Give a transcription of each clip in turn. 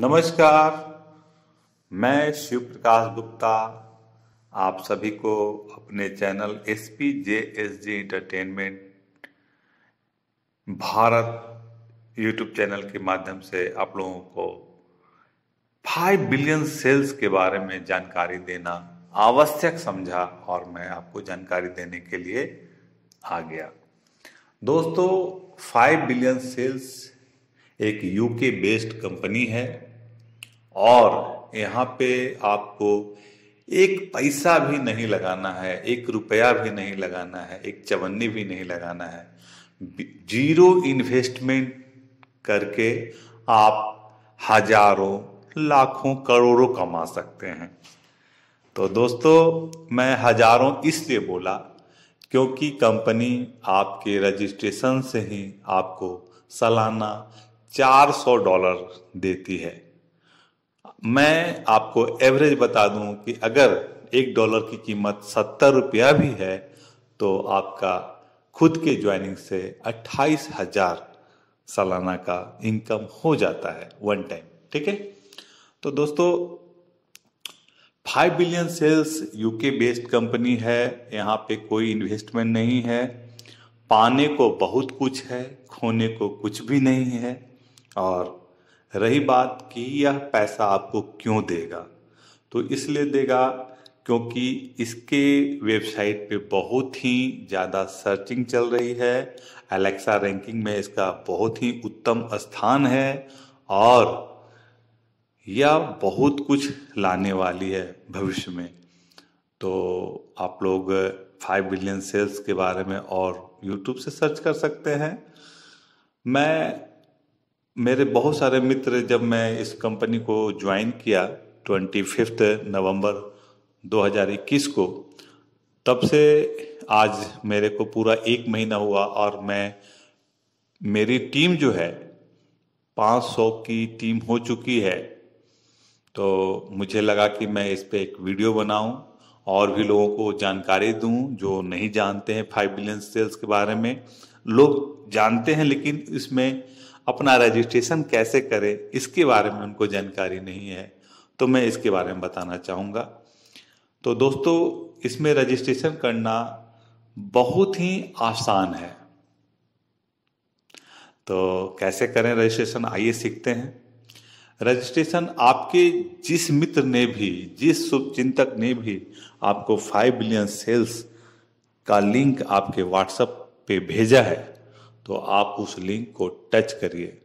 नमस्कार मैं शिव प्रकाश गुप्ता आप सभी को अपने channel S P J S G entertainment Bharat YouTube channel के माध्यम से आप लोगों को फाइव बिलियन सेल्स के बारे में जानकारी देना आवश्यक समझा और मैं आपको जानकारी देने के लिए आ गया दोस्तों फाइव बिलियन सेल्स एक यूके बेस्ड कंपनी है और यहाँ पे आपको एक पैसा भी नहीं लगाना है एक रुपया भी नहीं लगाना है एक चवन्नी भी नहीं लगाना है जीरो इन्वेस्टमेंट करके आप हजारों लाखों करोड़ों कमा सकते हैं तो दोस्तों मैं हजारों इसलिए बोला क्योंकि कंपनी आपके रजिस्ट्रेशन से ही आपको सालाना 400 डॉलर देती है मैं आपको एवरेज बता दूं कि अगर एक डॉलर की कीमत सत्तर रुपया भी है तो आपका खुद के ज्वाइनिंग से अट्ठाईस हजार सालाना का इनकम हो जाता है वन टाइम ठीक है तो दोस्तों five billion sales UK based company है यहाँ पे कोई इन्वेस्टमेंट नहीं है पाने को बहुत कुछ है खोने को कुछ भी नहीं है और रही बात कि यह पैसा आपको क्यों देगा तो इसलिए देगा क्योंकि इसके वेबसाइट पे बहुत ही ज़्यादा सर्चिंग चल रही है एलेक्सा रैंकिंग में इसका बहुत ही उत्तम स्थान है और यह बहुत कुछ लाने वाली है भविष्य में तो आप लोग फाइव बिलियन सेल्स के बारे में और यूट्यूब से सर्च कर सकते हैं मैं मेरे बहुत सारे मित्र जब मैं इस कंपनी को ज्वाइन किया ट्वेंटी फिफ्थ नवम्बर इक्कीस को तब से आज मेरे को पूरा एक महीना हुआ और मैं मेरी टीम जो है 500 की टीम हो चुकी है तो मुझे लगा कि मैं इस पर एक वीडियो बनाऊं और भी लोगों को जानकारी दूं जो नहीं जानते हैं फाइव बिलियन सेल्स के बारे में लोग जानते हैं लेकिन इसमें अपना रजिस्ट्रेशन कैसे करें इसके बारे में उनको जानकारी नहीं है तो मैं इसके बारे में बताना चाहूँगा तो दोस्तों इसमें रजिस्ट्रेशन करना बहुत ही आसान है तो कैसे करें रजिस्ट्रेशन आइए सीखते हैं रजिस्ट्रेशन आपके जिस मित्र ने भी जिस शुभचिंतक ने भी आपको फाइव बिलियन सेल्स का लिंक आपके व्हाट्सएप पे भेजा है तो आप उस लिंक को टच करिए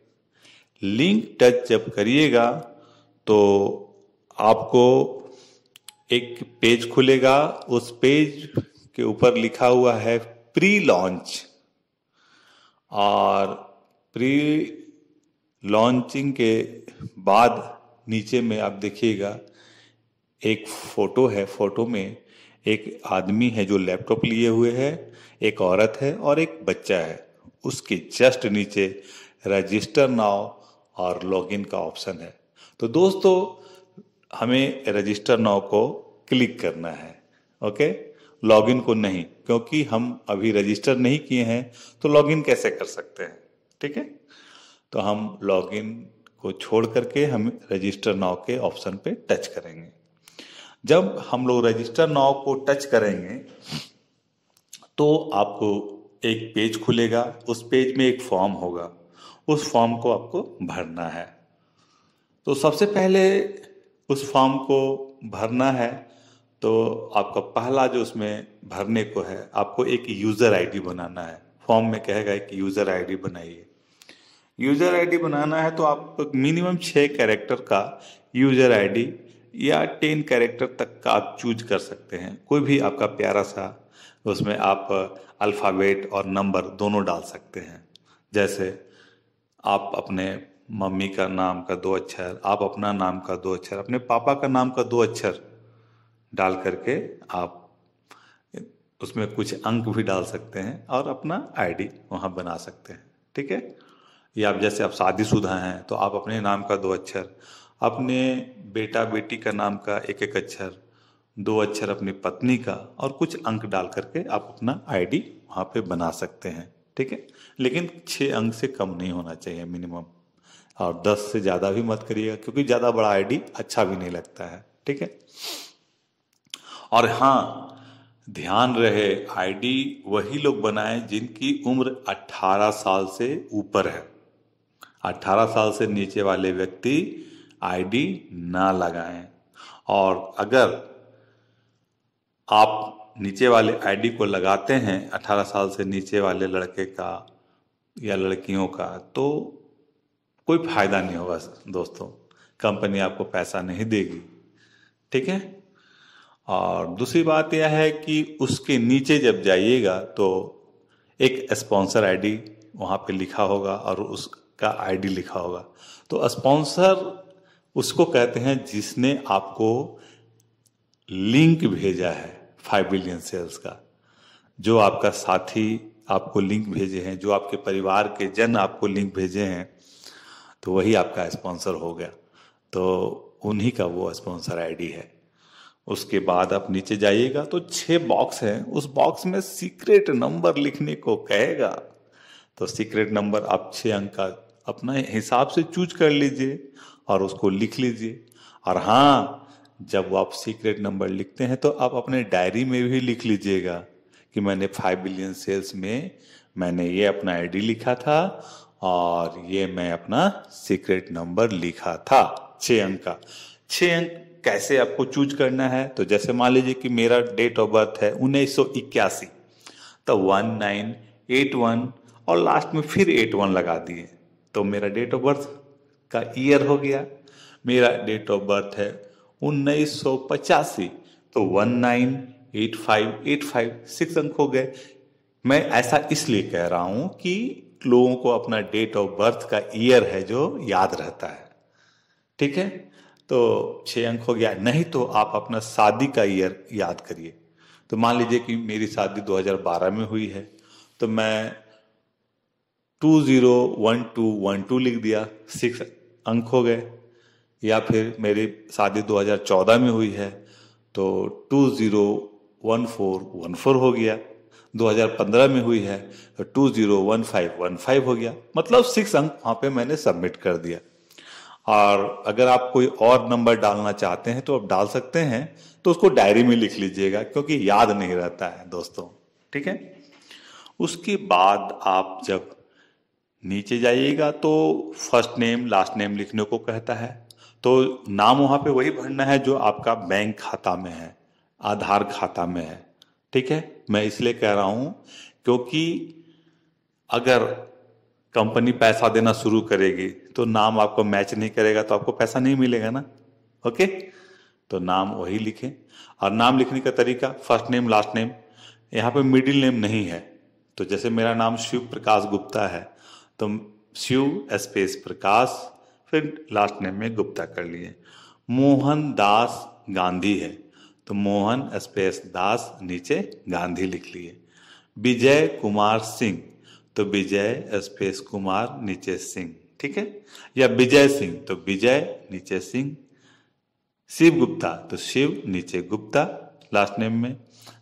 लिंक टच जब करिएगा तो आपको एक पेज खुलेगा उस पेज के ऊपर लिखा हुआ है प्री लॉन्च और प्री लॉन्चिंग के बाद नीचे में आप देखिएगा एक फोटो है फोटो में एक आदमी है जो लैपटॉप लिए हुए है एक औरत है और एक बच्चा है उसके जस्ट नीचे रजिस्टर नाव और लॉगिन का ऑप्शन है तो दोस्तों हमें रजिस्टर नाव को क्लिक करना है ओके लॉगिन को नहीं क्योंकि हम अभी रजिस्टर नहीं किए हैं तो लॉगिन कैसे कर सकते हैं ठीक है तो हम लॉगिन को छोड़ करके हम रजिस्टर नाव के ऑप्शन पे टच करेंगे जब हम लोग रजिस्टर नाव को टच करेंगे तो आपको एक पेज खुलेगा उस पेज में एक फॉर्म होगा उस फॉर्म को आपको भरना है तो सबसे पहले उस फॉर्म को भरना है तो आपका पहला जो उसमें भरने को है आपको एक यूज़र आईडी बनाना है फॉर्म में कहेगा एक यूज़र आईडी बनाइए यूज़र आईडी बनाना है तो आप मिनिमम छः कैरेक्टर का यूज़र आईडी या टेन कैरेक्टर तक का आप चूज कर सकते हैं कोई भी आपका प्यारा सा उसमें आप अल्फ़ावेट और नंबर दोनों डाल सकते हैं जैसे आप अपने मम्मी का नाम का दो अक्षर आप अपना नाम का दो अक्षर अपने पापा का नाम का दो अक्षर डाल करके आप उसमें कुछ अंक भी डाल सकते हैं और अपना आईडी वहाँ बना सकते हैं ठीक है या आप जैसे आप शादीशुदा हैं तो आप अपने नाम का दो अक्षर अपने बेटा बेटी का नाम का एक एक अक्षर दो अक्षर अपनी पत्नी का और कुछ अंक डाल करके आप अपना आईडी वहाँ पे बना सकते हैं ठीक है लेकिन छः अंक से कम नहीं होना चाहिए मिनिमम और दस से ज़्यादा भी मत करिएगा क्योंकि ज़्यादा बड़ा आईडी अच्छा भी नहीं लगता है ठीक है और हाँ ध्यान रहे आईडी वही लोग बनाएं जिनकी उम्र 18 साल से ऊपर है 18 साल से नीचे वाले व्यक्ति आईडी ना लगाएं और अगर आप नीचे वाले आईडी को लगाते हैं 18 साल से नीचे वाले लड़के का या लड़कियों का तो कोई फायदा नहीं होगा दोस्तों कंपनी आपको पैसा नहीं देगी ठीक है और दूसरी बात यह है कि उसके नीचे जब जाइएगा तो एक स्पॉन्सर आईडी वहाँ पे लिखा होगा और उसका आईडी लिखा होगा तो स्पॉन्सर उसको कहते हैं जिसने आपको लिंक भेजा है फाइव बिलियन सेल्स का जो आपका साथी आपको लिंक भेजे हैं जो आपके परिवार के जन आपको लिंक भेजे हैं तो वही आपका स्पॉन्सर हो गया तो उन्हीं का वो स्पॉन्सर आईडी है उसके बाद आप नीचे जाइएगा तो छः बॉक्स हैं उस बॉक्स में सीक्रेट नंबर लिखने को कहेगा तो सीक्रेट नंबर आप छः अंक का अपना हिसाब से चूज कर लीजिए और उसको लिख लीजिए और हाँ जब आप सीक्रेट नंबर लिखते हैं तो आप अपने डायरी में भी लिख लीजिएगा कि मैंने फाइव बिलियन सेल्स में मैंने ये अपना आईडी लिखा था और ये मैं अपना सीक्रेट नंबर लिखा था छः अंक का छः अंक कैसे आपको चूज करना है तो जैसे मान लीजिए कि मेरा डेट ऑफ बर्थ है उन्नीस तो वन नाइन एट वन और लास्ट में फिर एट वन लगा दिए तो मेरा डेट ऑफ बर्थ का ईयर हो गया मेरा डेट ऑफ बर्थ है उन्नीस सौ पचासी तो one nine eight five eight five six अंक हो गए मैं ऐसा इसलिए कह रहा हूं कि लोगों को अपना डेट ऑफ बर्थ का ईयर है जो याद रहता है ठीक है तो छ अंक हो गया नहीं तो आप अपना शादी का ईयर याद करिए तो मान लीजिए कि मेरी शादी 2012 में हुई है तो मैं two zero one two one two लिख दिया सिक्स अंक हो गए या फिर मेरी शादी 2014 में हुई है तो two zero one four one four हो गया 2015 में हुई है तो two zero one five one five हो गया मतलब सिक्स अंक वहाँ पे मैंने सबमिट कर दिया और अगर आप कोई और नंबर डालना चाहते हैं तो आप डाल सकते हैं तो उसको डायरी में लिख लीजिएगा क्योंकि याद नहीं रहता है दोस्तों ठीक है उसके बाद आप जब नीचे जाइएगा तो फर्स्ट नेम लास्ट नेम लिखने को कहता है तो नाम वहां पे वही भरना है जो आपका बैंक खाता में है आधार खाता में है ठीक है मैं इसलिए कह रहा हूं क्योंकि अगर कंपनी पैसा देना शुरू करेगी तो नाम आपको मैच नहीं करेगा तो आपको पैसा नहीं मिलेगा ना ओके तो नाम वही लिखें और नाम लिखने का तरीका फर्स्ट नेम लास्ट नेम यहाँ पे मिडिल नेम नहीं है तो जैसे मेरा नाम शिव प्रकाश गुप्ता है तो शिव स्पेस प्रकाश फिर लास्ट नेम में गुप्ता कर लिए मोहन दास गांधी है तो मोहन स्पेस दास नीचे गांधी लिख लिए विजय कुमार सिंह तो विजय स्पेस कुमार नीचे सिंह ठीक है या विजय सिंह तो विजय नीचे सिंह शिव गुप्ता तो शिव नीचे गुप्ता लास्ट नेम में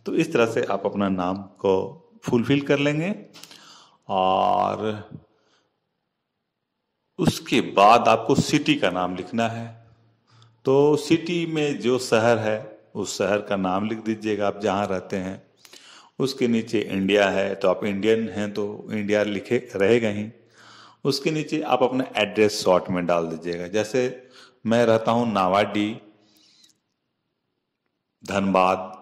तो इस तरह से आप अपना नाम को फुलफिल कर लेंगे और उसके बाद आपको सिटी का नाम लिखना है तो सिटी में जो शहर है उस शहर का नाम लिख दीजिएगा आप जहाँ रहते हैं उसके नीचे इंडिया है तो आप इंडियन हैं तो इंडिया लिखे रहेगा ही उसके नीचे आप अपना एड्रेस शॉर्ट में डाल दीजिएगा जैसे मैं रहता हूँ नावाडी धनबाद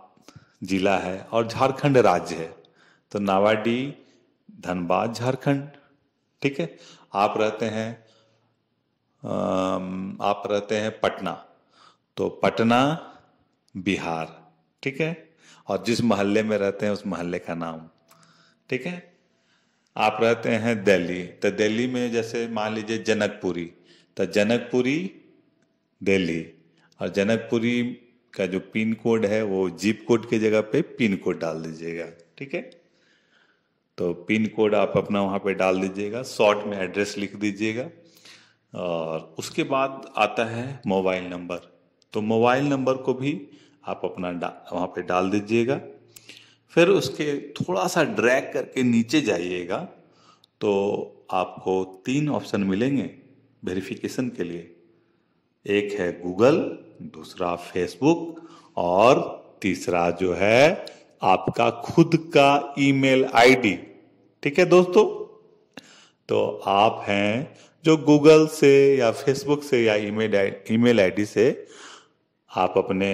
जिला है और झारखंड राज्य है तो नावाडी धनबाद झारखंड ठीक है आप रहते हैं आप रहते हैं पटना तो पटना बिहार ठीक है और जिस मोहल्ले में रहते हैं उस मोहल्ले का नाम ठीक है आप रहते हैं दिल्ली तो दिल्ली में जैसे मान लीजिए जनकपुरी तो जनकपुरी दिल्ली और जनकपुरी का जो पिन कोड है वो जीप कोड की जगह पे पिन कोड डाल दीजिएगा ठीक है तो पिन कोड आप अपना वहाँ पे डाल दीजिएगा शॉर्ट में एड्रेस लिख दीजिएगा और उसके बाद आता है मोबाइल नंबर तो मोबाइल नंबर को भी आप अपना वहाँ पे डाल दीजिएगा फिर उसके थोड़ा सा ड्रैग करके नीचे जाइएगा तो आपको तीन ऑप्शन मिलेंगे वेरिफिकेशन के लिए एक है गूगल दूसरा फेसबुक और तीसरा जो है आपका खुद का ईमेल आईडी ठीक है दोस्तों तो आप हैं जो गूगल से या फेसबुक से या ईमेल ईमेल आईडी से आप अपने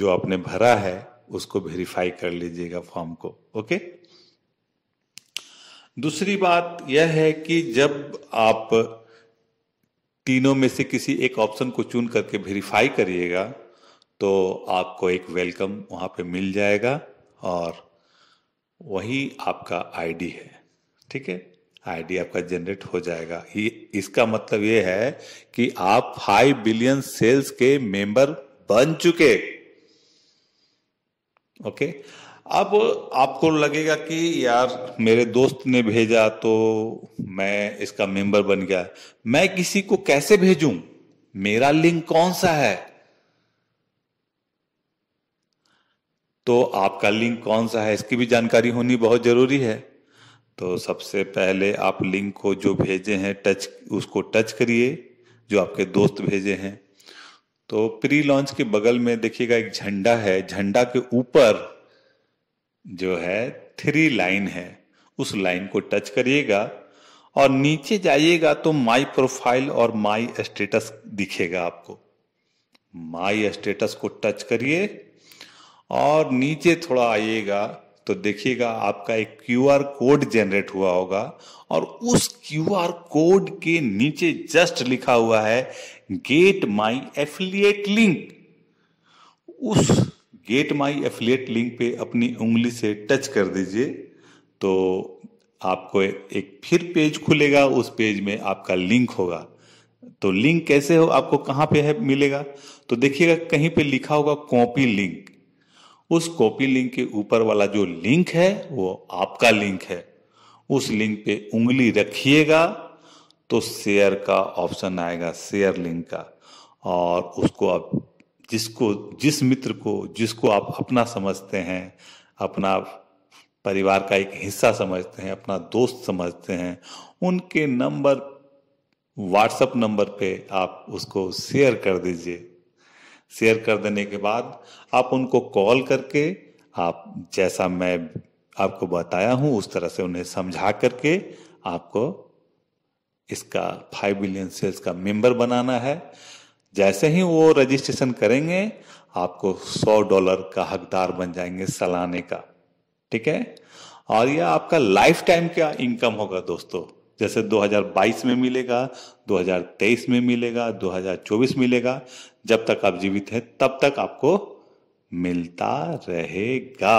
जो आपने भरा है उसको वेरीफाई कर लीजिएगा फॉर्म को ओके दूसरी बात यह है कि जब आप तीनों में से किसी एक ऑप्शन को चुन करके वेरीफाई करिएगा तो आपको एक वेलकम वहाँ पे मिल जाएगा और वही आपका आईडी है ठीक है आईडी आपका जनरेट हो जाएगा ये इसका मतलब ये है कि आप फाइव बिलियन सेल्स के मेंबर बन चुके ओके अब आपको लगेगा कि यार मेरे दोस्त ने भेजा तो मैं इसका मेंबर बन गया मैं किसी को कैसे भेजूं मेरा लिंक कौन सा है तो आपका लिंक कौन सा है इसकी भी जानकारी होनी बहुत जरूरी है तो सबसे पहले आप लिंक को जो भेजे हैं टच उसको टच करिए जो आपके दोस्त भेजे हैं तो प्री लॉन्च के बगल में देखिएगा एक झंडा है झंडा के ऊपर जो है थ्री लाइन है उस लाइन को टच करिएगा और नीचे जाइएगा तो माई प्रोफाइल और माई स्टेटस दिखेगा आपको माई स्टेटस को टच करिए और नीचे थोड़ा आइएगा तो देखिएगा आपका एक क्यूआर कोड जनरेट हुआ होगा और उस क्यूआर कोड के नीचे जस्ट लिखा हुआ है गेट माई एफिलिएट लिंक उस गेट माई एफिलिएट लिंक पे अपनी उंगली से टच कर दीजिए तो आपको एक फिर पेज खुलेगा उस पेज में आपका लिंक होगा तो लिंक कैसे हो आपको कहां पे है मिलेगा तो देखिएगा कहीं पे लिखा होगा कॉपी लिंक उस कॉपी लिंक के ऊपर वाला जो लिंक है वो आपका लिंक है उस लिंक पे उंगली रखिएगा तो शेयर का ऑप्शन आएगा शेयर लिंक का और उसको आप जिसको जिस मित्र को जिसको आप अपना समझते हैं अपना परिवार का एक हिस्सा समझते हैं अपना दोस्त समझते हैं उनके नंबर व्हाट्सएप नंबर पे आप उसको शेयर कर दीजिए शेयर कर देने के बाद आप उनको कॉल करके आप जैसा मैं आपको बताया हूं उस तरह से उन्हें समझा करके आपको इसका फाइव बिलियन सेल्स का मेंबर बनाना है जैसे ही वो रजिस्ट्रेशन करेंगे आपको सौ डॉलर का हकदार बन जाएंगे सलाने का ठीक है और यह आपका लाइफ टाइम का इनकम होगा दोस्तों जैसे 2022 में मिलेगा 2023 में मिलेगा 2024 मिलेगा जब तक आप जीवित हैं तब तक आपको मिलता रहेगा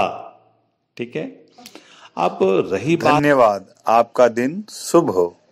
ठीक है आप रही धन्यवाद आपका दिन शुभ हो